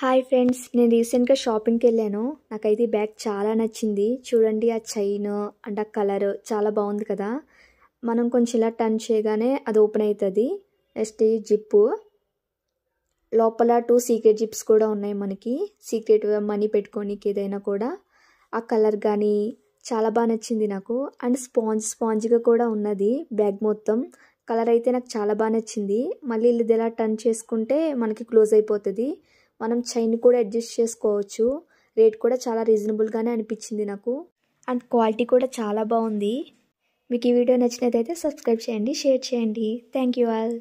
hi friends నేను రీసెంట్గా షాపింగ్కి వెళ్ళాను నాకైతే ఈ బ్యాగ్ చాలా నచ్చింది చూడండి ఆ చైన్ అండ్ ఆ కలర్ చాలా బాగుంది కదా మనం కొంచెం ఇలా టర్న్ చేయగానే అది ఓపెన్ అవుతుంది నెక్స్ట్ జిప్పు లోపల టూ సీక్రెట్ జిప్స్ కూడా ఉన్నాయి మనకి సీక్రెట్ మనీ పెట్టుకోనికి ఏదైనా కూడా ఆ కలర్ కానీ చాలా బాగా నచ్చింది నాకు అండ్ స్పాంజ్ స్పాంజ్గా కూడా ఉన్నది బ్యాగ్ మొత్తం కలర్ అయితే నాకు చాలా బాగా నచ్చింది మళ్ళీ ఇల్లు ఇలా టర్న్ చేసుకుంటే మనకి క్లోజ్ అయిపోతుంది మనం చైన్ కూడా అడ్జస్ట్ చేసుకోవచ్చు రేట్ కూడా చాలా రీజనబుల్గానే అనిపించింది నాకు అండ్ క్వాలిటీ కూడా చాలా బాగుంది మీకు ఈ వీడియో నచ్చినదైతే సబ్స్క్రైబ్ చేయండి షేర్ చేయండి థ్యాంక్ యూ ఆల్